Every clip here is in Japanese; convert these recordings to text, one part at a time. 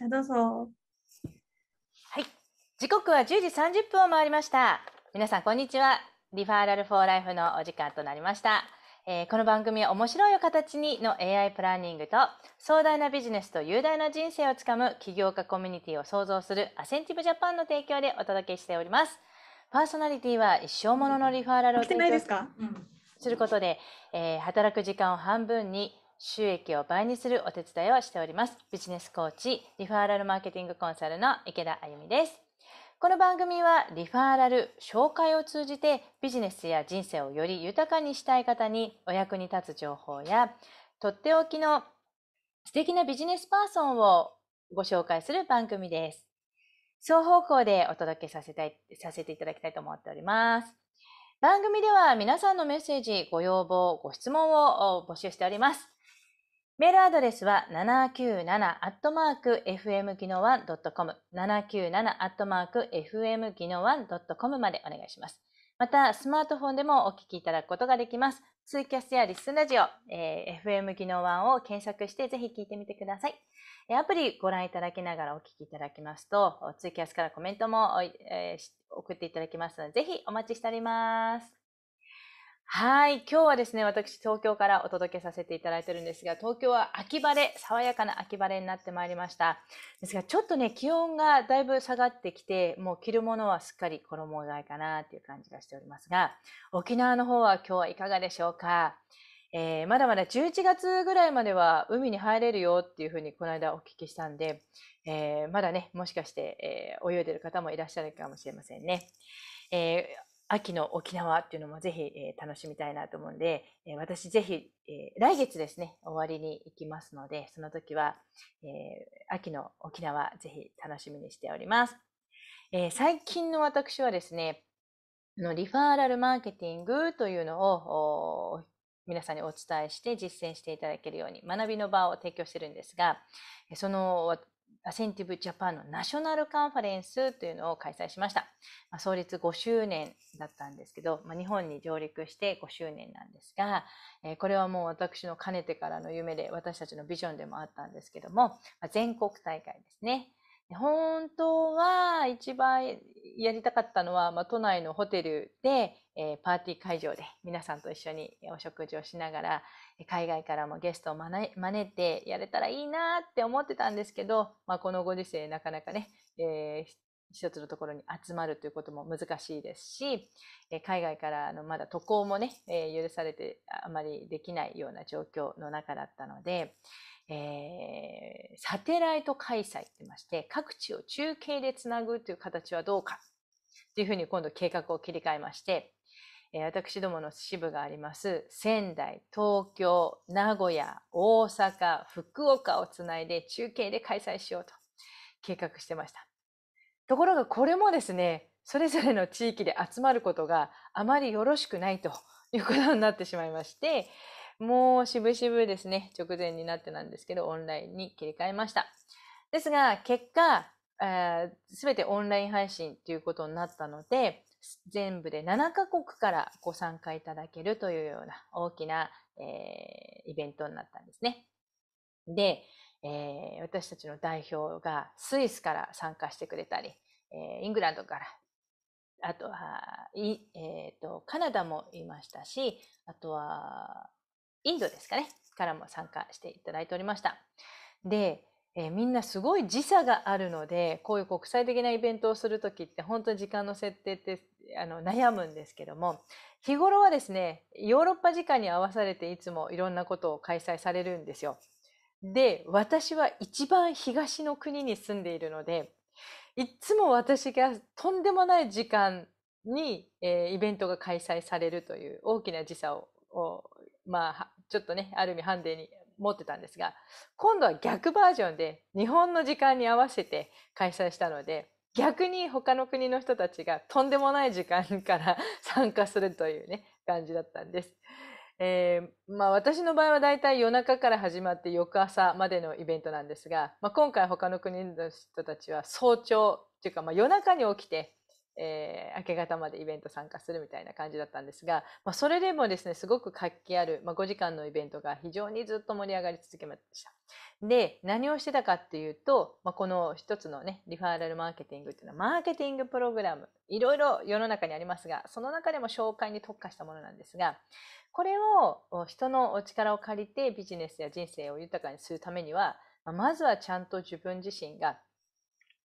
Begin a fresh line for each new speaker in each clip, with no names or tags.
じゃあどうぞ。はい。時刻は10時30分を回りました。皆さん、こんにちは。リファーラルフォーライフのお時間となりました。えー、この番組は面白い形にの AI プランニングと壮大なビジネスと雄大な人生をつかむ起業家コミュニティを創造するアセンティブジャパンの提供でお届けしております。パーソナリティは一生もののリファーラルを提供することで、えー、働く時間を半分に収益を倍にするお手伝いをしております。ビジネスコーチ、リファーラルマーケティングコンサルの池田あゆみです。この番組はリファーラル、紹介を通じてビジネスや人生をより豊かにしたい方にお役に立つ情報や、とっておきの素敵なビジネスパーソンをご紹介する番組です。双方向でお届けさせたいさせていただきたいと思っております。番組では皆さんのメッセージ、ご要望、ご質問を募集しております。メールアドレスは 797-fmginowan.com 797-fmginowan.com までお願いします。また、スマートフォンでもお聞きいただくことができます。ツイキャスやリスンラジオ、えー、FM 技能1を検索してぜひ聞いてみてください。アプリご覧いただきながらお聞きいただきますと、ツイキャスからコメントも、えー、送っていただきますので、ぜひお待ちしております。はい。今日はですね、私、東京からお届けさせていただいてるんですが、東京は秋晴れ、爽やかな秋晴れになってまいりました。ですが、ちょっとね、気温がだいぶ下がってきて、もう着るものはすっかり衣替えかなっていう感じがしておりますが、沖縄の方は今日はいかがでしょうかえー、まだまだ11月ぐらいまでは海に入れるよっていうふうにこの間お聞きしたんで、えー、まだね、もしかして、えー、泳いでる方もいらっしゃるかもしれませんね。え秋の沖縄っていうのもぜひ、えー、楽しみたいなと思うんで、えー、私ぜひ、えー、来月ですね、終わりに行きますので、その時は、え秋の沖縄ぜひ楽しみにしております。え最近の私はですね、のリファーラルマーケティングというのを皆さんにお伝えして実践していただけるように学びの場を提供してるんですが、そのアセンティブジャパンのナショナルカンファレンスというのを開催しました。まあ、創立5周年だったんですけど、まあ、日本に上陸して5周年なんですが、えー、これはもう私のかねてからの夢で私たちのビジョンでもあったんですけども、まあ、全国大会ですね。本当は一番やりたかったのは、まあ、都内のホテルで、えー、パーティー会場で皆さんと一緒にお食事をしながら、海外からもゲストを招いてやれたらいいなって思ってたんですけど、まあ、このご時世なかなかね、えー、一つのところに集まるということも難しいですし、海外からのまだ渡航もね、え許されてあまりできないような状況の中だったので、えー、サテライト開催ってまして、各地を中継でつなぐという形はどうかっていうふうに今度計画を切り替えまして、え私どもの支部があります仙台、東京、名古屋、大阪、福岡をつないで中継で開催しようと計画してました。ところがこれもですね、それぞれの地域で集まることがあまりよろしくないということになってしまいまして、もうしぶしぶですね、直前になってなんですけど、オンラインに切り替えました。ですが、結果、す、え、べ、てオンライン配信ということになったので、全部で7カ国からご参加いただけるというような大きな、えー、イベントになったんですね。で、えー、私たちの代表がスイスから参加してくれたり、えー、イングランドから、あとは、えーと、カナダもいましたし、あとはインドですかね、からも参加していただいておりました。で、えー、みんなすごい時差があるのでこういう国際的なイベントをする時って本当に時間の設定ってあの悩むんですけども日頃はですねヨーロッパ時間に合わされていつもいろんなことを開催されるんですよ。で私は一番東の国に住んでいるのでいつも私がとんでもない時間に、えー、イベントが開催されるという大きな時差をまあちょっとねある意味ハンデに持ってたんですが今度は逆バージョンで日本の時間に合わせて開催したので逆に他の国の人たちがとんでもない時間から 参加するというね感じだったんです。えー、まあ、私の場合はだいたい夜中から始まって翌朝までのイベントなんですが、まあ、今回他の国の人たちは早朝というか、まあ、夜中に起きてえー、明け方までイベント参加するみたいな感じだったんですが、まあ、それでもですねすごく活気ある、まあ、5時間のイベントが非常にずっと盛り上がり続けましたで何をしてたかっていうと、まあ、この一つのねリファーラルマーケティングっていうのはマーケティングプログラムいろいろ世の中にありますがその中でも紹介に特化したものなんですがこれを人のお力を借りてビジネスや人生を豊かにするためにはまずはちゃんと自分自身が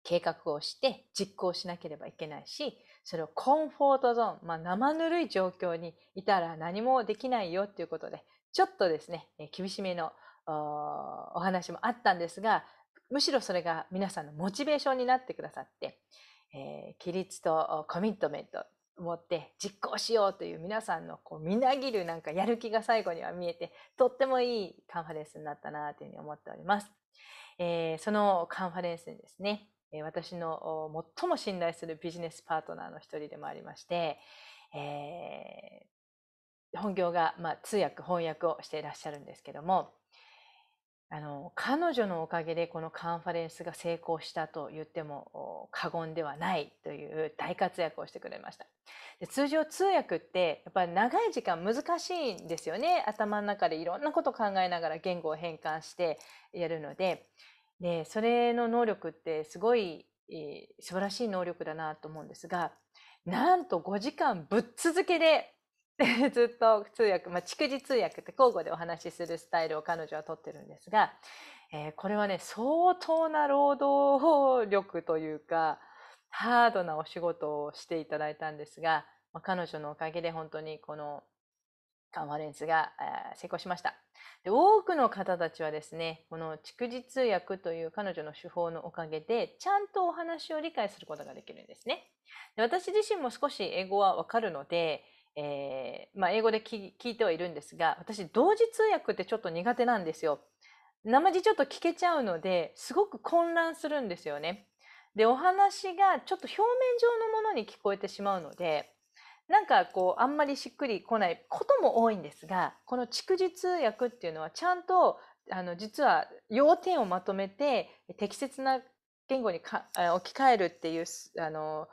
計画をして実行しなければいけないしそれをコンフォートゾーン、まあ、生ぬるい状況にいたら何もできないよということでちょっとですね厳しめのお話もあったんですがむしろそれが皆さんのモチベーションになってくださって、えー、とコミットメントを持って実行しようという皆さんのこうみなぎるなんかやる気が最後には見えてとってもいいカンファレンスになったなというふうに思っております。えー、そのカンファレンスにですね私の最も信頼するビジネスパートナーの一人でもありまして、えー、本業が、まあ、通訳翻訳をしていらっしゃるんですけどもあの彼女のおかげでこのカンファレンスが成功したと言っても過言ではないという大活躍をしてくれましたで通常通訳ってやっぱり長い時間難しいんですよね頭の中でいろんなこと考えながら言語を変換してやるのででそれの能力ってすごい、えー、素晴らしい能力だなと思うんですがなんと5時間ぶっ続けで ずっと通訳、まあ、逐次通訳って交互でお話しするスタイルを彼女はとってるんですが、えー、これはね相当な労働力というかハードなお仕事をしていただいたんですが、まあ、彼女のおかげで本当にこのカンファレンスが成功しました。で多くの方たちはですね、この蓄字通訳という彼女の手法のおかげで、ちゃんとお話を理解することができるんですね。で私自身も少し英語はわかるので、えー、まあ、英語で聞いてはいるんですが、私、同時通訳ってちょっと苦手なんですよ。生地ちょっと聞けちゃうので、すごく混乱するんですよね。で、お話がちょっと表面上のものに聞こえてしまうので、なんかこうあんまりしっくりこないことも多いんですがこの蓄通訳っていうのはちゃんとあの実は要点をまとめて適切な言語にか置き換えるっていうあの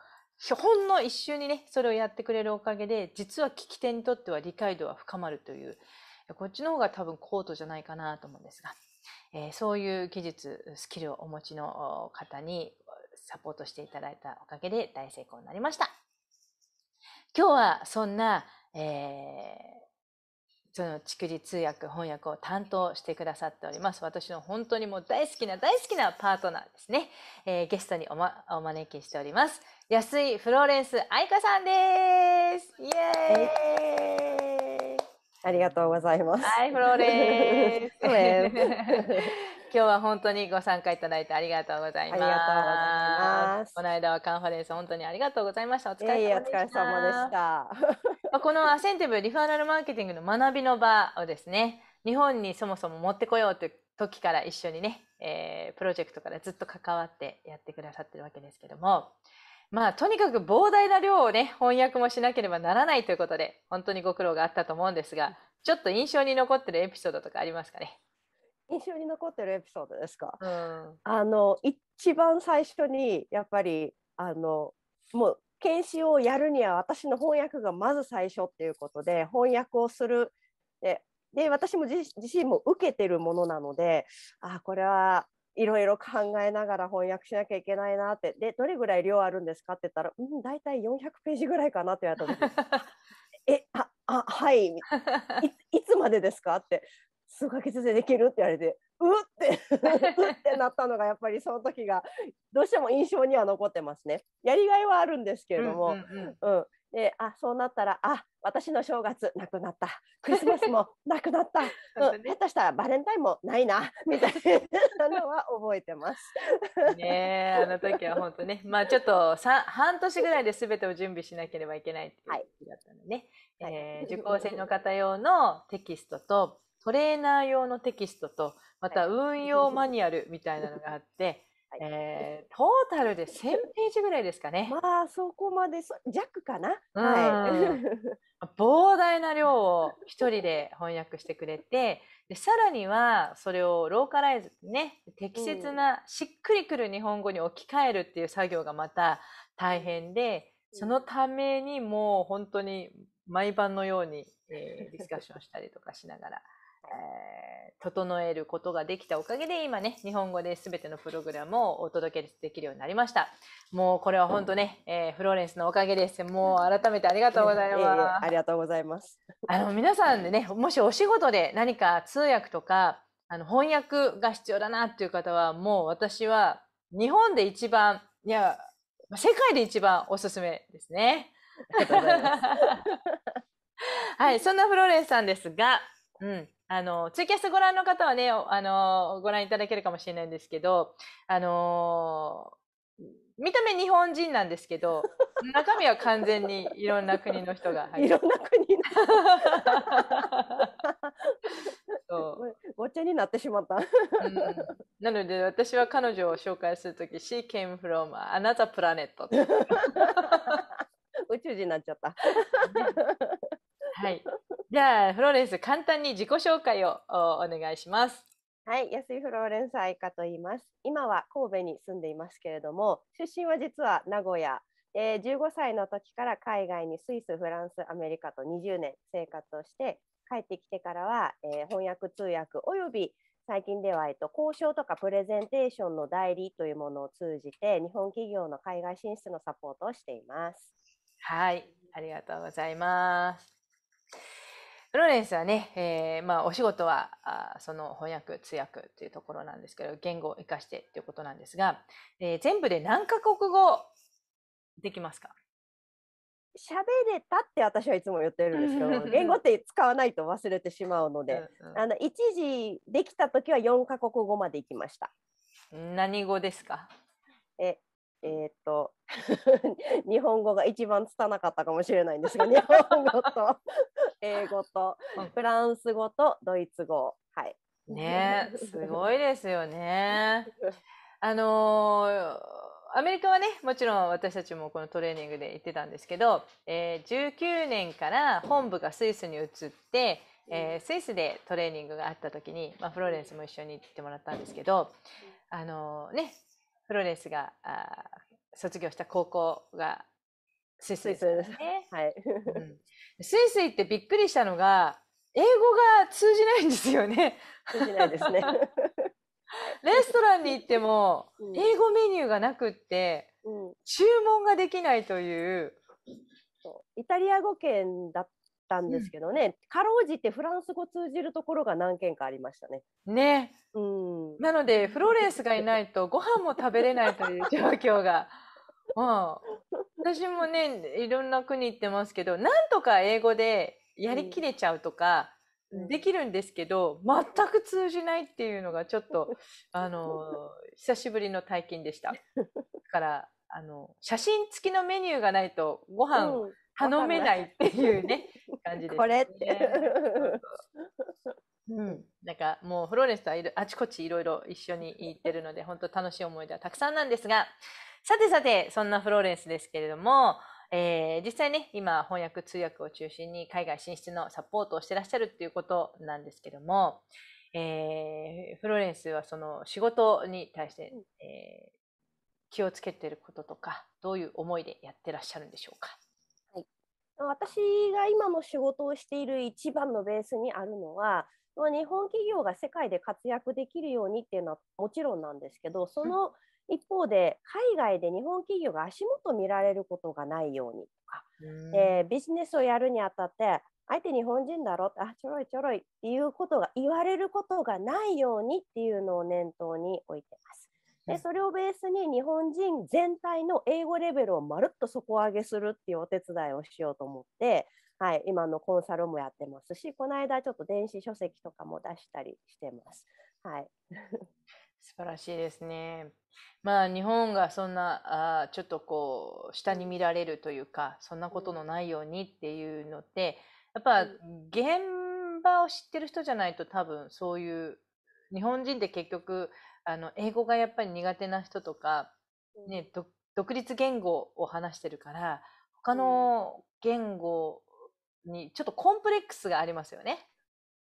ほんの一瞬にねそれをやってくれるおかげで実は聞き手にとっては理解度は深まるというこっちの方が多分コートじゃないかなと思うんですが、えー、そういう技術スキルをお持ちの方にサポートしていただいたおかげで大成功になりました。今日はそんな、えー、その逐次通訳翻訳を担当してくださっております私の本当にもう大好きな大好きなパートナーですね、えー、ゲストにお,、ま、お招きしております安井フローレンス愛香さんですイエーイ
ありがとうございます。はい、フローレンス。
今日は本当にご参加いただいてありがとうございます。ありがとうございます。この間はカンファレンス本当にありがとうございました。お疲れ様でした。したこのアセンティブリファーラルマーケティングの学びの場をですね、日本にそもそも持ってこようという時から一緒にね、えー、プロジェクトからずっと関わってやってくださってるわけですけども、まあ、とにかく膨大な量をね、翻訳もしなければならないということで、本当にご苦労があったと思うんですが、ちょっと印象に残ってるエピソードとかありますかね
印象に残ってるエピソードですか、うん、あの一番最初にやっぱりあのもう研修をやるには私の翻訳がまず最初っていうことで翻訳をするでで私も自身も受けてるものなのであこれはいろいろ考えながら翻訳しなきゃいけないなってでどれぐらい量あるんですかって言ったら、うん、大体400ページぐらいかなって言われた時 えああはいいつまでですかって数ヶ月でできるって言われてうって うってなったのがやっぱりその時がどうしても印象には残ってますね。やりがいはあるんですけれども、うん、うんうん、であそうなったらあ私の正月なくなったクリスマスも なくなった、うん、下手したらバレンタインもないなみたい
なのは覚えてます。ねあの時は本当ねまあちょっと半年ぐらいで全てを準備しなければいけないっていう時だったのでね、はい、えー、受講生の方用のテキストとトレーナー用のテキストと、また運用マニュアルみたいなのがあって、はい、えー、トータルで1000ページぐらいですかね。まあ、そこまで、弱かな。は
い。
膨大な量を一人で翻訳してくれて、でさらには、それをローカライズ、ね、適切な、しっくりくる日本語に置き換えるっていう作業がまた大変で、そのためにもう本当に毎晩のように、えー、ディスカッションしたりとかしながら。整えることができたおかげで今ね、日本語で全てのプログラムをお届けできるようになりました。もうこれは本当ね、えー、フローレンスのおかげです。もう改めてありがとうございます。えーえー、ありがとうございます。あの皆さんでね、もしお仕事で何か通訳とか、あの翻訳が必要だなっていう方は、もう私は日本で一番、いや、世界で一番おすすめですね。はい、そんなフローレンスさんですが、うん。あの、ツイキャスご覧の方はね、あの、ご覧いただけるかもしれないんですけど、あの見た目日本人なんですけど、中身は完全にいろんな国の人が入っていろんな国の
そうになってしまった、うん、
なので私は彼女を紹介する時「She came from another planet」宇宙人になっちゃった。はい。じゃあ、フローレンス、簡単に自己紹介をお願いします。はい、安井フローレンス愛花と言います。今
は神戸に住んでいますけれども、出身は実は名古屋。えー、15歳の時から海外にスイス、フランス、アメリカと20年生活をして、帰ってきてからは、えー、翻訳、通訳および最近では、えっと、交渉とかプレゼンテーションの代理というものを通じて日本企業の海外進出のサポートをしています。
はい、ありがとうございます。ロレンスはね、えー、まあ、お仕事はあその翻訳通訳というところなんですけど言語を生かしてということなんですが、えー、全部で何カ国語できますか
喋れたって私はいつも言ってるんですけど 言語って使わないと忘れてしまうのであの一時できた時は4カ国語まで行きました
何語ですか
ええっ、と 日本語が一番拙なかったかもしれないんですが 日本語と
英語と
フランス語
とドイツ語はいねすごいですよね あのー、アメリカはねもちろん私たちもこのトレーニングで行ってたんですけど、えー、19年から本部がスイスに移ってえー、スイスでトレーニングがあった時に、まあ、フローレンスも一緒に行ってもらったんですけどあのー、ねプロレスが卒業した高校がスイスイですね。はい、うん、スイスイってびっくりしたのが英語が通じないんですよね。通じないですね。レストランに行っても英語メニューがなくって、注文ができないという。
イタリア語圏だたんですけどね、うん、かろうじてフランス語通じ
るところが何件かありましたね。ね。うん、なのでフローレンスがいないとご飯も食べれないという状況が。うん、私もねいろんな国行ってますけどなんとか英語でやりきれちゃうとか、できるんですけど、うん、全く通じないっていうのがちょっとあの久しぶりの体験でした。だからあの写真付きのメニューがないとご飯、うん頼めないっていうね、感じです、ね、これって。うん、なんかもうフローレンスとはいるあちこちいろいろ一緒に行ってるので本当楽しい思い出はたくさんなんですがさてさてそんなフローレンスですけれども、えー、実際ね今翻訳通訳を中心に海外進出のサポートをしてらっしゃるっていうことなんですけども、えー、フローレンスはその仕事に対して、えー、気をつけてることとかどういう思いでやってらっしゃるんでしょうか
私が今の仕事をしている一番のベースにあるのは日本企業が世界で活躍できるようにっていうのはもちろんなんですけどその一方で海外で日本企業が足元見られることがないようにとか、えー、ビジネスをやるにあたって相手日本人だろあちょろいちょろいっていうことが言われることがないようにっていうのを念頭に置いてます。でそれをベースに日本人全体の英語レベルをまるっと底上げするっていうお手伝いをしようと思って、はい、今のコンサルもやってますしこの間ちょっと電子書
籍とかも出したりしてます。はい 素晴らしいですね。まあ日本がそんなあちょっとこう下に見られるというかそんなことのないようにっていうのってやっぱ現場を知ってる人じゃないと多分そういう日本人って結局あの英語がやっぱり苦手な人とか、ね、独立言語を話してるから他の言語にちょっとコンプレックスがありますよね。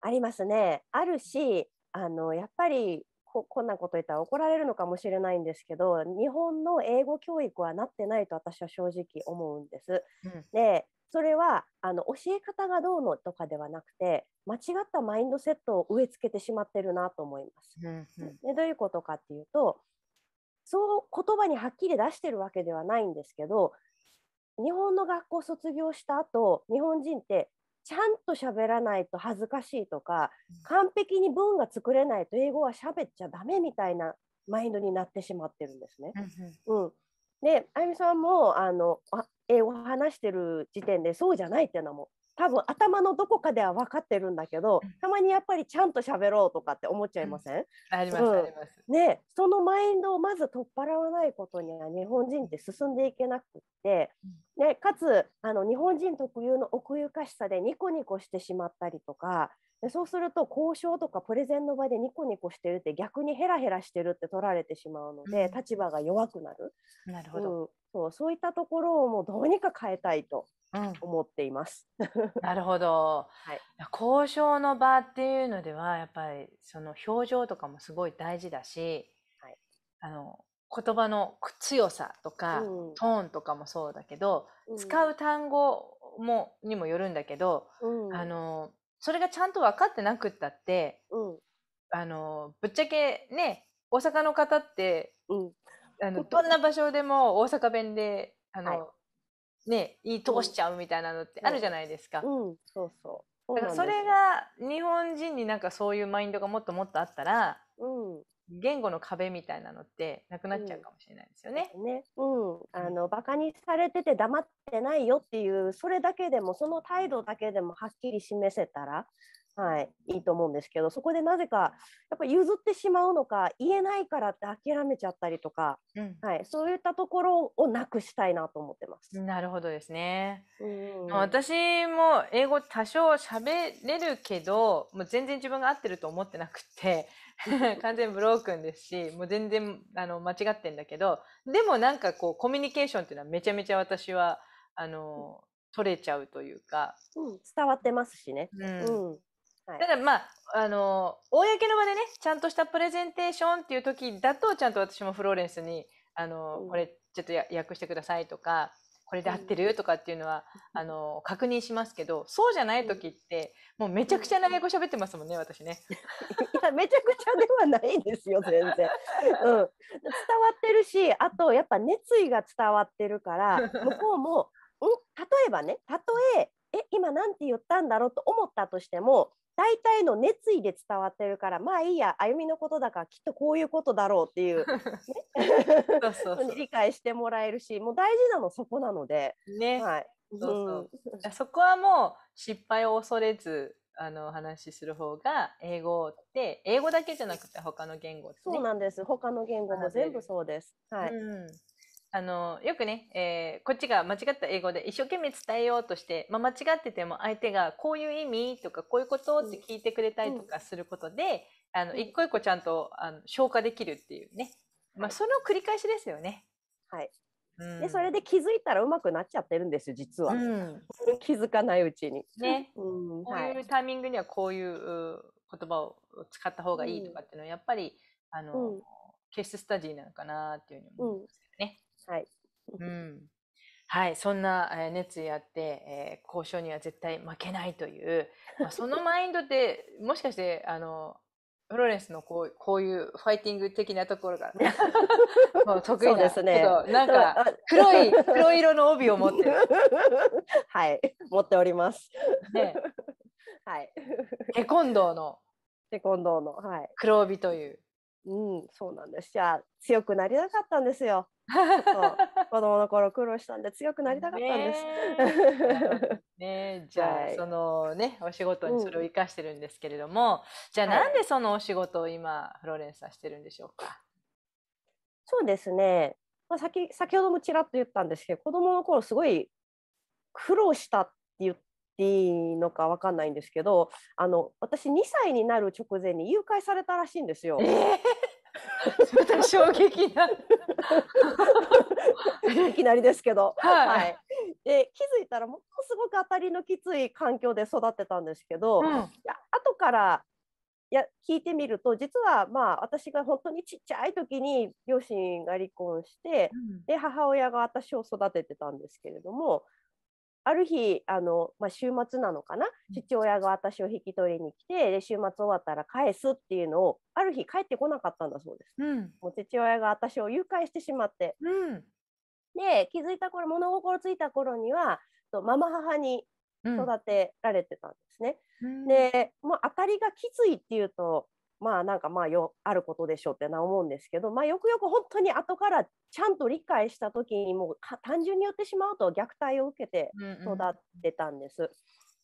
ありま
すね。あるしあのやっぱりここんなこと言ったら怒られるのかもしれないんですけど日本の英語教育はなってないと私は正直思うんです。うん、でそれはあの教え方がどうのとかではなくて間違ったマインドセットを植え付けてしまってるなと思います。うんうん、でどういうことかっていうとそう言葉にはっきり出してるわけではないんですけど日本の学校卒業した後日本人ってちゃんと喋らないと恥ずかしいとか完璧に文が作れないと英語は喋っちゃダメみたいなマインドになってしまってるんですね。うん、であゆみさんもあのあ英語を話してる時点でそうじゃないっていうのも多分頭のどこかでは分かってるんだけどたまにやっぱりちゃんと喋ろうとかって思っちゃいません、うん、あります、うん、ねそのマインドをまず取っ払わないことには日本人って進んでいけなくって、ね、かつあの日本人特有の奥ゆかしさでニコニコしてしまったりとかでそうすると交渉とかプレゼンの場でニコニコしてるって逆にヘラヘラしてるって取られてしまうので、うん、立場が弱くなるなるほど、うん、そうそういったところをもうどうにか変えたいと
思っています。うん、なるほど、はい、交渉の場っていうのではやっぱりその表情とかもすごい大事だし、はい、あの言葉の強さとか、うん、トーンとかもそうだけど、使う単語もにもよるんだけど、あのそれがちゃんと分かってなくったって、うん、あのぶっちゃけね大阪の方って、うん、あのどんな場所でも大阪弁であの、はい、ね言い通しちゃうみたいなのってあるじゃないですか。うん、そうそうだからそれが日本人になんかそういうマインドがもっともっとあったら、うん、言語の壁みたいなのってなくなっちゃうかもしれないで
すよね。うん、ねうん、あのバカにされてて黙ってないよっていうそれだけでもその態度だけでもはっきり示せたら、はい、いいと思うんですけどそこでなぜかやっぱ譲ってしまうのか言えないからって諦めちゃったりとか、うん、はい、そういったところをなくしたいなと思ってます。
なるほどですね。うん私も英語多少喋れるけどもう全然自分が合ってると思ってなくて。完全ブロークンですしもう全然あの間違ってんだけどでもなんかこうコミュニケーションっていうのはめちゃめちゃ私はあの、取れちゃうというか、うん、伝わってますしね。うん、うんただまああの公の場でねちゃんとしたプレゼンテーションっていう時だとちゃんと私もフローレンスにあの、うん、これちょっと訳してくださいとかこれで合ってるとかっていうのは、あの確認しますけどそうじゃない時ってもうめちゃくちゃ長い子喋ってますもんね私ね。
いやめちゃくちゃではないんですよ全然、うん。伝わってるしあとやっぱ熱意が伝わってるから 向こうもん例えばね例ええ今なんて言ったんだろうと思ったとしても大体の熱意で伝わってるからまあいいや歩みのことだからきっとこういうことだろうっていう,
理解してもらえるしもう大事なのそこなので。はいそうそうそこはもう失敗を恐れずあの話する方が英語って英語だけじゃなくて他の言語、ね、そうなん
です他の言語も全部
そうですはい、うんあのよくね、えー、こっちが間違った英語で一生懸命伝えようとして、まあ、間違ってても相手がこういう意味とかこういうことって聞いてくれたりとかすることで、うん、あの一個一個ちゃんとあの消化できるっていうね、まあ、その繰り返しですよね。はい、
うん、でそれで気づいたらうまくなっちゃってるんですよ実は、うん、気づかないうちに。ね、うんこうい
うタイミングにはこういう言葉を使った方がいいとかっていうのはやっぱりあの、ケーススタジーなのかなっていうふうに思いますはい。うん。はい、そんな、え熱意あって、えー、交渉には絶対負けないという、まあ、そのマインドってもしかしてあのフロレンスのこうこういうファイティング的なところが、ね、もう得意なですね。なんか黒い黒色の帯を持ってる。
はい持っております。ね。はい。テコンドーの。テコンドーのはい。黒帯という。うんそうなんです。じゃあ強くなりなかったんですよ。子
供の頃苦労したんで強くなりたかったんです。
ね
ね、じゃあ、はい、そのねお仕事にそれを生かしてるんですけれども、うん、じゃあなんでそのお仕事を今フローレンスはしてるんでしょうか、そ
うですね、まあ先、先ほどもちらっと言ったんですけど子供の頃すごい苦労したって言っていいのか分かんないんですけどあの私2歳になる直前に誘拐されたらしいんですよ。えー
衝撃な
いき なりですけど、はい、はい、で気づいたらものすごく当たりのきつい環境で育ってたんですけど、うん、いや後からいや聞いてみると実はまあ私が本当にちっちゃい時に両親が離婚して、うん、で母親が私を育ててたんですけれどもある日あの、まあ、週末なのかな父親が私を引き取りに来てで週末終わったら返すっていうのをある日帰ってこなかったんだそうです。うん、もう父親が私を誘拐してしまって、うん、で気づいた頃物心ついた頃にはママ母に育てられてたんですね。うん、でもう明かりがきついっていうとまあなんかまあよあることでしょうってな思うんですけど、まあ、よくよく本当に後からちゃんと理解した時にもう単純に言ってしまうと虐待を受けて育ってたんです。うんうん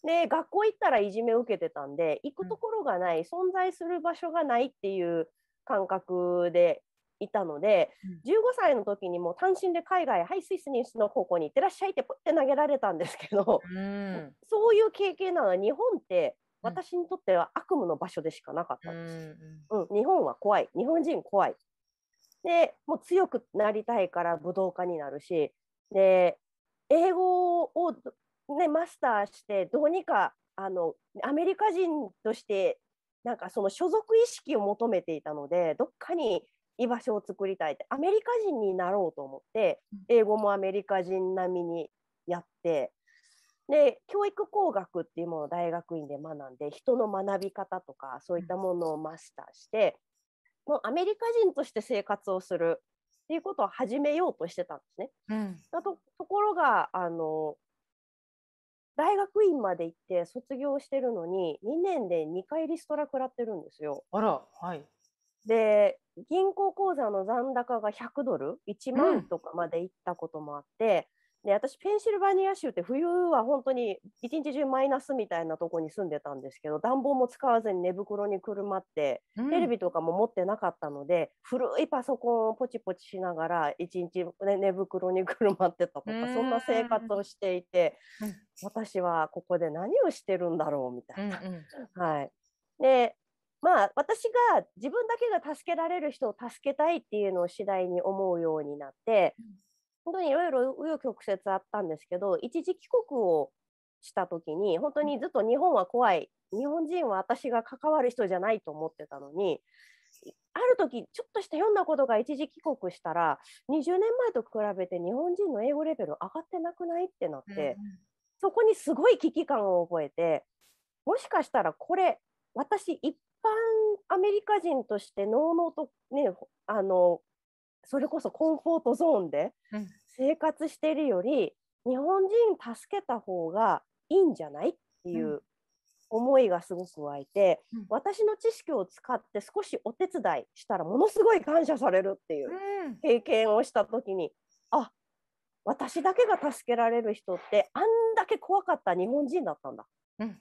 で学校行ったらいじめを受けてたんで行くところがない、うん、存在する場所がないっていう感覚でいたので、うん、15歳の時にも単身で海外はいスイスニスの高校に行ってらっしゃいってポッて投げられたんですけど、うん、そういう経験なのは日本って私にとっては悪夢の場所でしかなかったんです。うん、うん、日本は怖い日本人怖い。でもう強くなりたいから武道家になるしで英語を、ね、マスターしてどうにかあのアメリカ人としてなんかその所属意識を求めていたのでどっかに居場所を作りたいってアメリカ人になろうと思って英語もアメリカ人並みにやってで教育工学っていうものを大学院で学んで人の学び方とかそういったものをマスターして、もうアメリカ人として生活をするっていうことを始めようとしてたんですね。うん、とところがあの大学院まで行って卒業してるのに2年で2回リストラ食らってるんですよ。あら、はい、で銀行口座の残高が100ドル1万とかまで行ったこともあって、で私ペンシルバニア州って冬は本当に一日中マイナスみたいなとこに住んでたんですけど暖房も使わずに寝袋にくるまって、テレビとかも持ってなかったので古いパソコンをポチポチしながら一日、ね、寝袋にくるまってたとかそんな生活をしていて、うん、私はここで何をしてるんだろうみたいな。うんうん、はいでまあ、私が自分だけが助けられる人を助けたいっていうのを次第に思うようになって、本当にいろいろ紆余曲折あったんですけど一時帰国をした時に本当にずっと日本は怖い日本人は私が関わる人じゃないと思ってたのにある時ちょっとした読んだことが一時帰国したら20年前と比べて日本人の英語レベル上がってなくないってなって、そこにすごい危機感を覚えてもしかしたらこれ私一般アメリカ人としてのうのうとねあのそれこそコンフォートゾーンで生活してるより、うん、日本人助けた方がいいんじゃないっていう思いがすごく湧いて、うん、私の知識を使って少しお手伝いしたらものすごい感謝されるっていう経験をした時に、うん、あ私だけが助けられる人ってあんだけ怖かった日本人だったんだ。
うん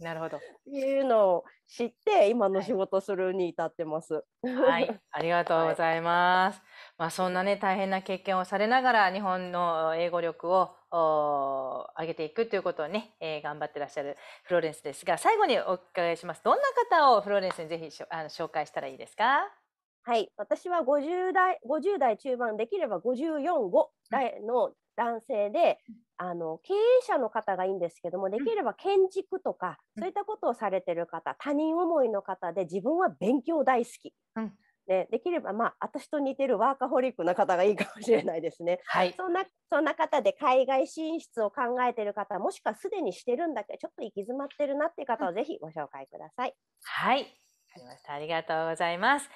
なるほど。っ
ていうのを知って今の仕事するに至ってます。はい、
ありがとうございます。はい、まあそんなね大変な経験をされながら日本の英語力を上げていくということをね、えー、頑張ってらっしゃるフローレンスですが、最後にお伺いします。どんな方をフローレンスにぜひあの紹介したらいいですか？はい、私は50
代 ,50 代中盤できれば545代の男性で、うん、あの経営者の方がいいんですけどもできれば建築とか、うん、そういったことをされてる方他人思いの方で自分は勉強大好き、うん、でできれば、まあ、私と似てるワーカホリックな方がいいかもしれないですね、はい、そんなそんな方で海外進出を考えてる方もしくはすでにしてるんだけどちょっと行き詰まってるなっていう方をぜひご紹介ください。
はいわかりましたありがとうございます。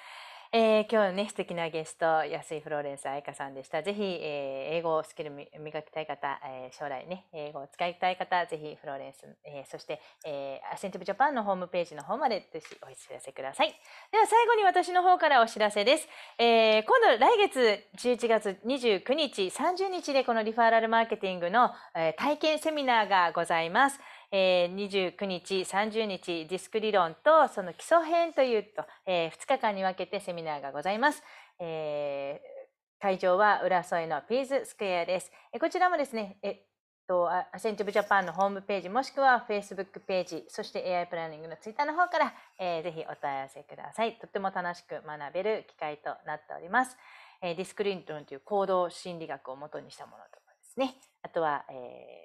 えー、今日ね素敵なゲスト安井フローレンス愛香さんでしたぜひ、えー、英語スキル磨きたい方、えー、将来ね英語を使いたい方ぜひフローレンス、えー、そして、えー、アセンティブジャパンのホームページの方までぜひお知らせくださいでは最後に私の方からお知らせです、えー、今度来月11月29日30日でこのリファーラルマーケティングの、えー、体験セミナーがございますえー、29日、30日、ディスク理論とその基礎編というと、えー、2日間に分けてセミナーがございます。えー、会場は浦添のピーズスクエアです。えー、こちらもですね、えっと、アセンティブジャパンのホームページもしくは Facebook ページ、そして AI プランニングの Twitter の方から、えー、ぜひお問い合わせください。とっても楽しく学べる機会となっております。えー、ディスクリントンという行動心理学をもとにしたものとかですね。あとは、え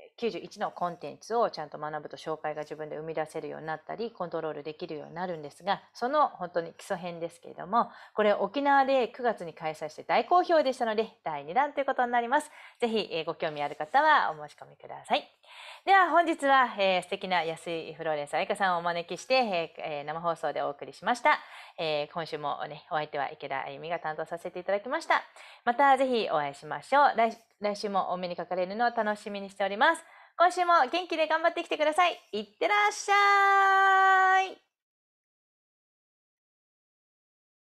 ー、91のコンテンツをちゃんと学ぶと紹介が自分で生み出せるようになったりコントロールできるようになるんですがその本当に基礎編ですけれどもこれ沖縄で9月に開催して大好評でしたので第2弾ということになります。ぜひご興味ある方はお申し込みください。では本日は、えー、素敵な安井フローレンス愛香さんをお招きして、えー、生放送でお送りしました、えー、今週もねお相手は池田あゆみが担当させていただきましたまたぜひお会いしましょう来週もお目にかかれるのを楽しみにしております今週も元気で頑張ってきてくださいいってらっしゃい